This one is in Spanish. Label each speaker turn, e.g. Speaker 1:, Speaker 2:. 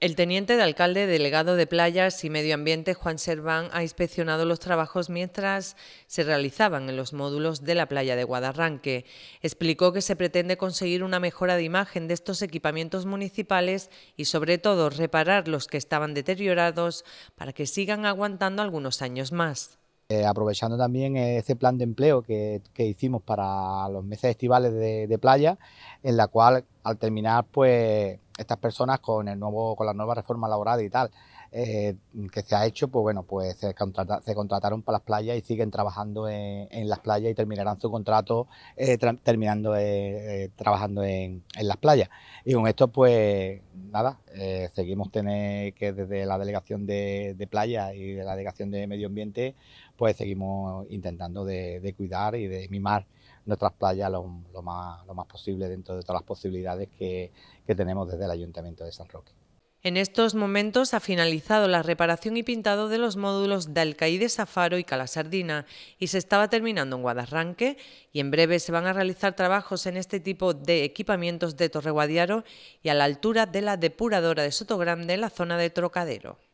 Speaker 1: El teniente de alcalde delegado de Playas y Medio Ambiente, Juan Serván, ha inspeccionado los trabajos mientras se realizaban en los módulos de la playa de Guadarranque. Explicó que se pretende conseguir una mejora de imagen de estos equipamientos municipales y, sobre todo, reparar los que estaban deteriorados para que sigan aguantando algunos años más.
Speaker 2: Eh, aprovechando también eh, ese plan de empleo que, hicimos para los meses estivales de, de playa, en la cual al terminar, pues estas personas con el nuevo, con la nueva reforma laboral y tal eh, que se ha hecho, pues bueno, pues se, contrataron para las playas y siguen trabajando en, las playas y terminarán su contrato eh, terminando eh, trabajando en, las playas. Y con esto, pues nada, seguimos tener que desde la delegación de, de playas y de la delegación de medio ambiente, pues seguimos intentando de cuidar y de mimar nuestras playas lo, más, posible dentro de todas las posibilidades que, tenemos desde el Ayuntamiento de San Roque.
Speaker 1: En estos momentos ha finalizado la reparación y pintado de los módulos de Alcaide Safaro y Calasardina y se estaba terminando en Guadarranque y en breve se van a realizar trabajos en este tipo de equipamientos de Torre Torreguadiaro y a la altura de la depuradora de Sotogrande en la zona de Trocadero.